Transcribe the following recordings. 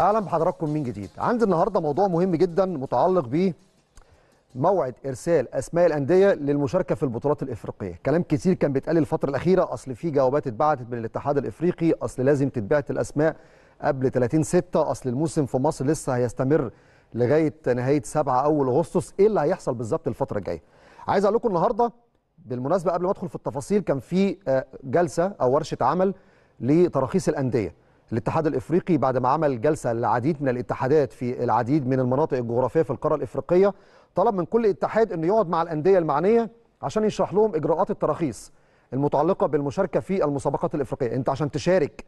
اهلا بحضراتكم من جديد عندي النهارده موضوع مهم جدا متعلق ب موعد ارسال اسماء الانديه للمشاركه في البطولات الافريقيه كلام كتير كان بيتقال الفتره الاخيره اصل في جوابات اتبعتت من الاتحاد الافريقي اصل لازم تتبعت الاسماء قبل 30 6 اصل الموسم في مصر لسه هيستمر لغايه نهايه 7 اول اغسطس ايه اللي هيحصل بالظبط الفتره الجايه عايز اقول لكم النهارده بالمناسبه قبل ما ادخل في التفاصيل كان في آه، جلسه او ورشه عمل لتراخيص الانديه الاتحاد الافريقي بعد ما عمل جلسه للعديد من الاتحادات في العديد من المناطق الجغرافيه في القاره الافريقيه طلب من كل اتحاد انه يقعد مع الانديه المعنيه عشان يشرح لهم اجراءات التراخيص المتعلقه بالمشاركه في المسابقات الافريقيه انت عشان تشارك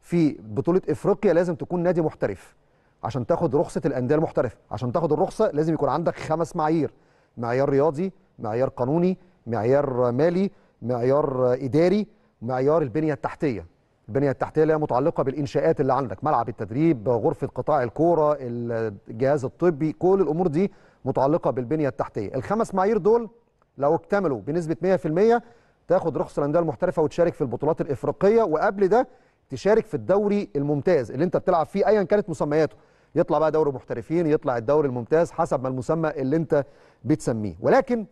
في بطوله افريقيا لازم تكون نادي محترف عشان تاخد رخصه الانديه المحترفه عشان تاخد الرخصه لازم يكون عندك خمس معايير معيار رياضي معيار قانوني معيار مالي معيار اداري معيار البنيه التحتيه البنيه التحتيه اللي هي متعلقه بالانشاءات اللي عندك ملعب التدريب غرفه قطاع الكوره الجهاز الطبي كل الامور دي متعلقه بالبنيه التحتيه الخمس معايير دول لو اكتملوا بنسبه 100% تاخد رخصه الانديه المحترفه وتشارك في البطولات الافريقيه وقبل ده تشارك في الدوري الممتاز اللي انت بتلعب فيه ايا كانت مسمياته يطلع بقى دوري محترفين يطلع الدوري الممتاز حسب ما المسمى اللي انت بتسميه ولكن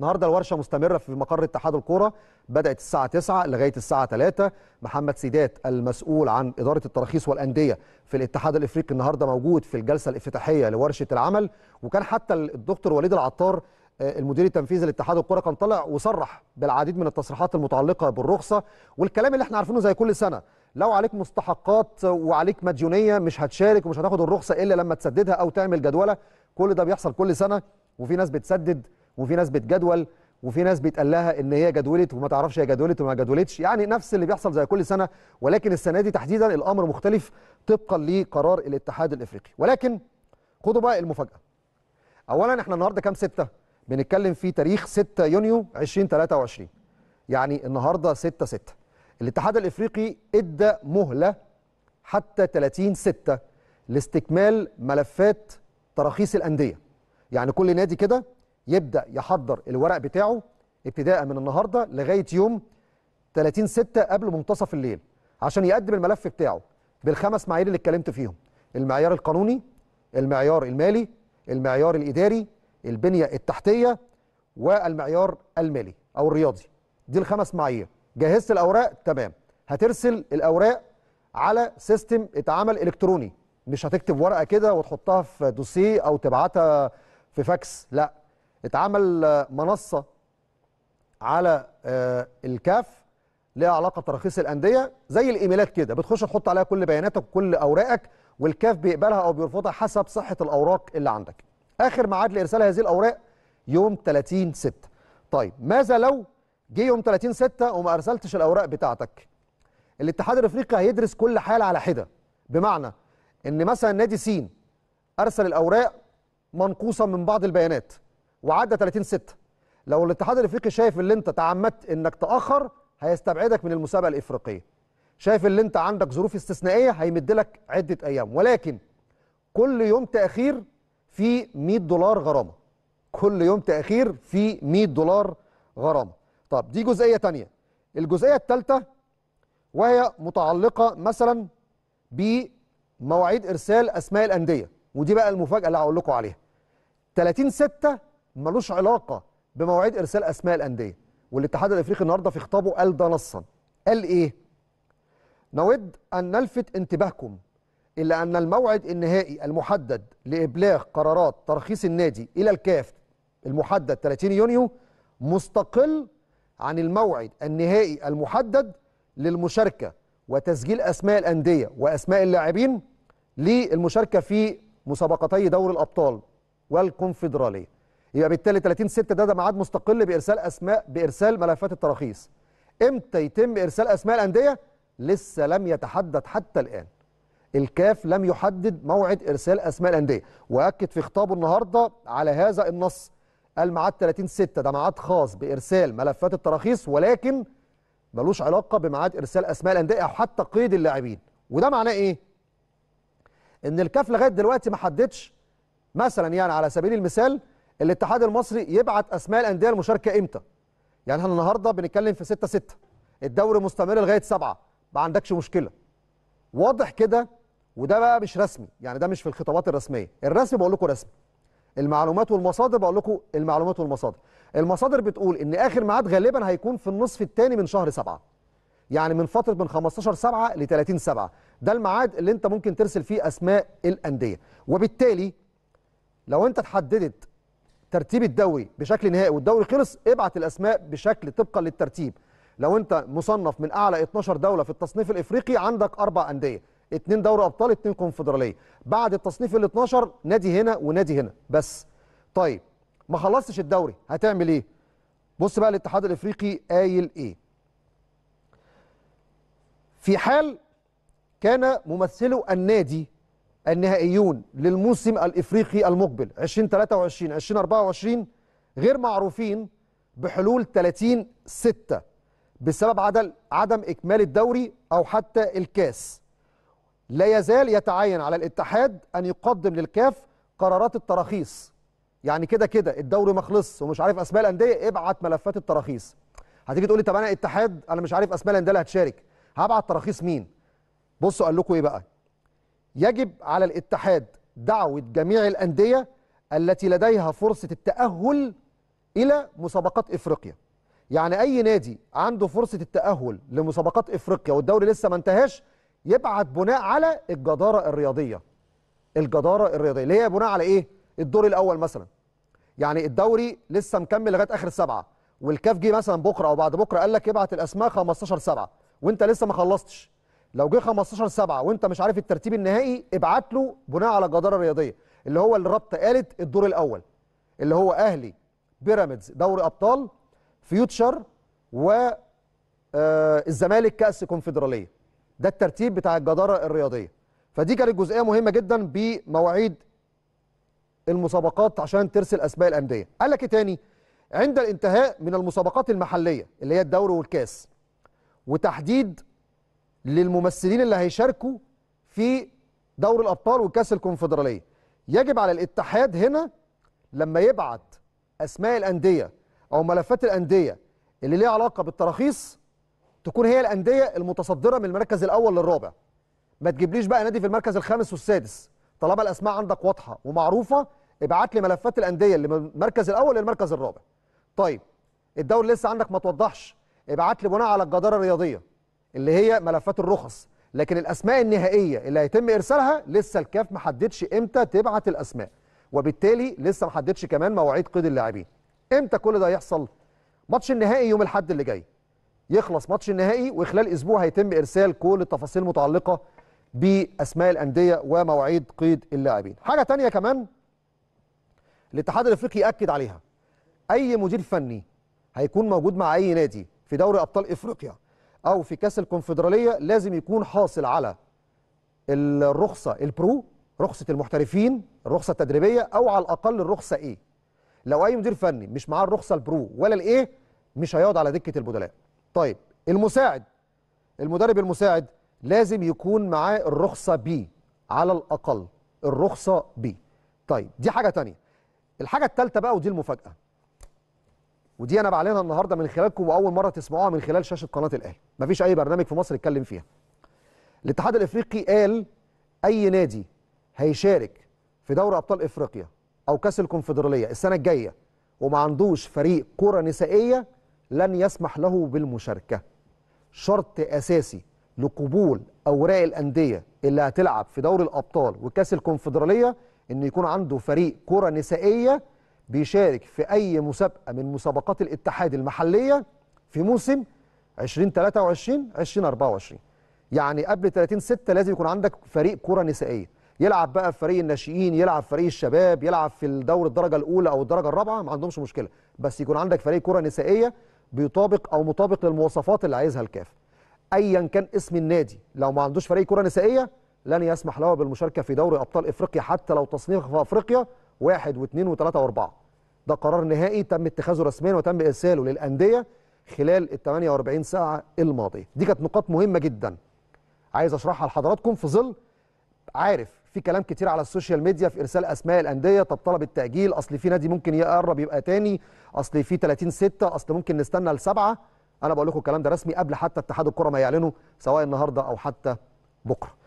النهارده الورشه مستمره في مقر اتحاد الكوره بدات الساعه 9 لغايه الساعه 3 محمد سيدات المسؤول عن اداره التراخيص والانديه في الاتحاد الافريقي النهارده موجود في الجلسه الافتتاحيه لورشه العمل وكان حتى الدكتور وليد العطار آه، المدير التنفيذي لاتحاد الكوره كان طلع وصرح بالعديد من التصريحات المتعلقه بالرخصه والكلام اللي احنا عارفينه زي كل سنه لو عليك مستحقات وعليك مديونيه مش هتشارك ومش هتاخد الرخصه الا لما تسددها او تعمل جدوله كل ده بيحصل كل سنه وفي ناس بتسدد وفي ناس بتجدول وفي ناس بيتقال لها ان هي جدولت وما تعرفش هي جدولت وما جدولتش يعني نفس اللي بيحصل زي كل سنه ولكن السنه دي تحديدا الامر مختلف طبقا لقرار الاتحاد الافريقي ولكن خدوا بقى المفاجاه اولا احنا النهارده كام ستة بنتكلم في تاريخ 6 يونيو 2023 يعني النهارده 6 6 الاتحاد الافريقي ادى مهله حتى 30 6 لاستكمال ملفات تراخيص الانديه يعني كل نادي كده يبدأ يحضر الورق بتاعه ابتداء من النهاردة لغاية يوم 30 6 قبل منتصف الليل عشان يقدم الملف بتاعه بالخمس معايير اللي اتكلمت فيهم المعيار القانوني المعيار المالي المعيار الإداري البنية التحتية والمعيار المالي أو الرياضي دي الخمس معايير جهزت الأوراق تمام هترسل الأوراق على سيستم اتعمل إلكتروني مش هتكتب ورقة كده وتحطها في دوسيه أو تبعتها في فاكس لا اتعمل منصه على آه، الكاف ليها علاقه بتراخيص الانديه زي الايميلات كده بتخش تحط عليها كل بياناتك وكل اوراقك والكاف بيقبلها او بيرفضها حسب صحه الاوراق اللي عندك. اخر معاد لارسال هذه الاوراق يوم 30 6 طيب ماذا لو جه يوم 30 6 وما ارسلتش الاوراق بتاعتك؟ الاتحاد الافريقي هيدرس كل حاله على حده بمعنى ان مثلا نادي سين ارسل الاوراق منقوصه من بعض البيانات وعدى 30 6 لو الاتحاد الافريقي شايف ان انت تعمدت انك تاخر هيستبعدك من المسابقه الافريقيه شايف ان انت عندك ظروف استثنائيه هيمد لك عده ايام ولكن كل يوم تاخير في 100 دولار غرامه كل يوم تاخير في 100 دولار غرامه طب دي جزئيه تانية الجزئيه الثالثه وهي متعلقه مثلا بمواعيد ارسال اسماء الانديه ودي بقى المفاجاه اللي هقول لكم عليها 30 6 ملوش علاقه بمواعيد ارسال اسماء الانديه والاتحاد الافريقي النهارده في خطابه قال ده نصا قال ايه نود ان نلفت انتباهكم الى ان الموعد النهائي المحدد لابلاغ قرارات ترخيص النادي الى الكاف المحدد 30 يونيو مستقل عن الموعد النهائي المحدد للمشاركه وتسجيل اسماء الانديه واسماء اللاعبين للمشاركه في مسابقتي دوري الابطال والكونفدراليه يبقى بالتالي 30 6 ده ده ميعاد مستقل بارسال اسماء بارسال ملفات التراخيص امتى يتم ارسال اسماء الانديه لسه لم يتحدد حتى الان الكاف لم يحدد موعد ارسال اسماء الانديه واكد في خطابه النهارده على هذا النص قال ميعاد 30 6 ده ميعاد خاص بارسال ملفات التراخيص ولكن ملوش علاقه بميعاد ارسال اسماء الانديه او حتى قيد اللاعبين وده معناه ايه ان الكاف لغايه دلوقتي ما حددش مثلا يعني على سبيل المثال الاتحاد المصري يبعت اسماء الانديه المشاركه امتى يعني احنا النهارده بنتكلم في 6 6 الدوري مستمر لغايه 7 ما عندكش مشكله واضح كده وده بقى مش رسمي يعني ده مش في الخطابات الرسميه الرسمي بقول لكم رسمي المعلومات والمصادر بقول لكم المعلومات والمصادر المصادر بتقول ان اخر ميعاد غالبا هيكون في النصف الثاني من شهر 7 يعني من فتره من 15 7 ل 30 7 ده الميعاد اللي انت ممكن ترسل فيه اسماء الانديه وبالتالي لو انت تحددت ترتيب الدوري بشكل نهائي والدوري خلص ابعت الاسماء بشكل طبقا للترتيب لو انت مصنف من اعلى 12 دوله في التصنيف الافريقي عندك اربع انديه اثنين دوري ابطال اثنين كونفدراليه بعد التصنيف ال 12 نادي هنا ونادي هنا بس طيب ما خلصتش الدوري هتعمل ايه بص بقى الاتحاد الافريقي قايل ايه في حال كان ممثله النادي النهائيون للموسم الإفريقي المقبل 2023 2024 غير معروفين بحلول 30 6 بسبب عدم عدم إكمال الدوري أو حتى الكاس لا يزال يتعين على الاتحاد أن يقدم للكاف قرارات التراخيص يعني كده كده الدوري ما خلصش ومش عارف اسماء الانديه ابعت ملفات التراخيص هتيجي تقول لي طب انا اتحاد انا مش عارف اسماء الانديه اللي هتشارك هبعت تراخيص مين بصوا قال لكم ايه بقى يجب على الاتحاد دعوة جميع الأندية التي لديها فرصة التأهل إلى مسابقات إفريقيا يعني أي نادي عنده فرصة التأهل لمسابقات إفريقيا والدوري لسه ما انتهاش يبعت بناء على الجدارة الرياضية الجدارة الرياضية اللي هي بناء على إيه؟ الدور الأول مثلا يعني الدوري لسه مكمل لغاية آخر سبعة والكاف جه مثلا بكرة أو بعد بكرة قال لك ابعت الأسماء 15 سبعة وأنت لسه ما خلصتش لو جه 15 7 وانت مش عارف الترتيب النهائي ابعت له بناء على الجداره الرياضيه اللي هو الرابطه قالت الدور الاول اللي هو اهلي بيراميدز دوري ابطال فيوتشر و آه، الزمالك كاس كونفدراليه ده الترتيب بتاع الجداره الرياضيه فدي كانت جزئيه مهمه جدا بمواعيد المسابقات عشان ترسل اسماء الانديه قال لك ايه تاني عند الانتهاء من المسابقات المحليه اللي هي الدوري والكاس وتحديد للممثلين اللي هيشاركوا في دور الابطال وكاس الكونفدراليه يجب على الاتحاد هنا لما يبعت اسماء الانديه او ملفات الانديه اللي ليها علاقه بالتراخيص تكون هي الانديه المتصدره من المركز الاول للرابع ما تجيبليش بقى نادي في المركز الخامس والسادس طالما الاسماء عندك واضحه ومعروفه ابعت لي ملفات الانديه اللي من المركز الاول للمركز الرابع طيب الدوري لسه عندك ما توضحش ابعت لي بناء على الجداره الرياضيه اللي هي ملفات الرخص لكن الاسماء النهائيه اللي هيتم ارسالها لسه الكاف ما حددش امتى تبعت الاسماء وبالتالي لسه ما حددش كمان مواعيد قيد اللاعبين امتى كل ده هيحصل ماتش النهائي يوم الاحد اللي جاي يخلص ماتش النهائي وخلال اسبوع هيتم ارسال كل التفاصيل المتعلقه باسماء الانديه ومواعيد قيد اللاعبين حاجه تانية كمان الاتحاد الافريقي ياكد عليها اي مدير فني هيكون موجود مع اي نادي في دوري ابطال افريقيا او في كاس الكونفدراليه لازم يكون حاصل على الرخصه البرو رخصه المحترفين الرخصه التدريبيه او على الاقل الرخصه ايه لو اي مدير فني مش معاه الرخصه البرو ولا الايه مش هيقعد على دكه البدلاء طيب المساعد المدرب المساعد لازم يكون معاه الرخصه بي على الاقل الرخصه بي طيب دي حاجه تانية الحاجه الثالثه بقى ودي المفاجاه ودي انا بعلنها النهارده من خلالكم واول مره تسمعوها من خلال شاشه قناه الاهلي مفيش اي برنامج في مصر اتكلم فيها الاتحاد الافريقي قال اي نادي هيشارك في دوري ابطال افريقيا او كاس الكونفدراليه السنه الجايه وما عندوش فريق كره نسائيه لن يسمح له بالمشاركه شرط اساسي لقبول اوراق الانديه اللي هتلعب في دوري الابطال وكاس الكونفدراليه ان يكون عنده فريق كره نسائيه بيشارك في أي مسابقة من مسابقات الاتحاد المحلية في موسم 2023 2024 يعني قبل 30 6 لازم يكون عندك فريق كرة نسائية يلعب بقى في فريق الناشئين يلعب في فريق الشباب يلعب في الدور الدرجة الأولى أو الدرجة الرابعة ما عندهمش مشكلة بس يكون عندك فريق كرة نسائية بيطابق أو مطابق للمواصفات اللي عايزها الكاف أيا كان اسم النادي لو ما عندوش فريق كرة نسائية لن يسمح له بالمشاركة في دوري أبطال إفريقيا حتى لو تصنيف في أفريقيا واحد واثنين وثلاثة وأربعة ده قرار نهائي تم اتخاذه رسميا وتم ارساله للانديه خلال ال 48 ساعه الماضيه دي كانت نقاط مهمه جدا عايز اشرحها لحضراتكم في ظل عارف في كلام كتير على السوشيال ميديا في ارسال اسماء الانديه طب طلب التاجيل اصل في نادي ممكن يقرب يبقى تاني اصل في 30 6 اصل ممكن نستنى لسبعه انا بقول لكم الكلام ده رسمي قبل حتى اتحاد الكره ما يعلنه سواء النهارده او حتى بكره